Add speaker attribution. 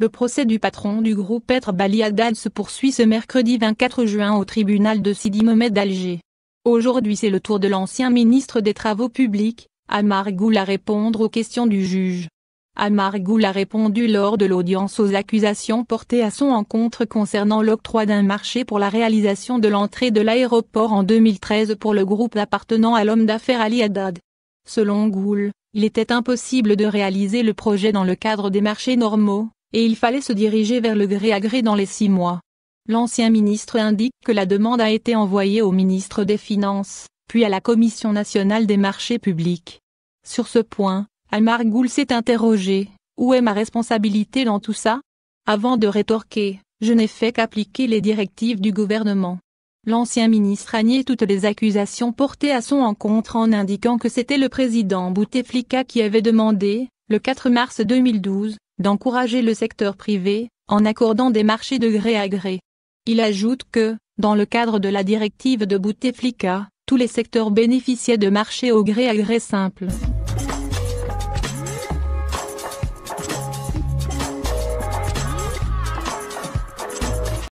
Speaker 1: Le procès du patron du groupe être Bali Haddad se poursuit ce mercredi 24 juin au tribunal de Sidi Mohamed d'Alger. Aujourd'hui c'est le tour de l'ancien ministre des Travaux publics, Amar Goul à répondre aux questions du juge. Amar Goul a répondu lors de l'audience aux accusations portées à son encontre concernant l'octroi d'un marché pour la réalisation de l'entrée de l'aéroport en 2013 pour le groupe appartenant à l'homme d'affaires Ali Haddad. Selon Goul, il était impossible de réaliser le projet dans le cadre des marchés normaux, et il fallait se diriger vers le gré à gré dans les six mois. L'ancien ministre indique que la demande a été envoyée au ministre des Finances, puis à la Commission nationale des marchés publics. Sur ce point, Almar Goul s'est interrogé, où est ma responsabilité dans tout ça Avant de rétorquer, je n'ai fait qu'appliquer les directives du gouvernement. L'ancien ministre a nié toutes les accusations portées à son encontre en indiquant que c'était le président Bouteflika qui avait demandé, le 4 mars 2012, d'encourager le secteur privé, en accordant des marchés de gré à gré. Il ajoute que, dans le cadre de la directive de Bouteflika, tous les secteurs bénéficiaient de marchés au gré à gré simples.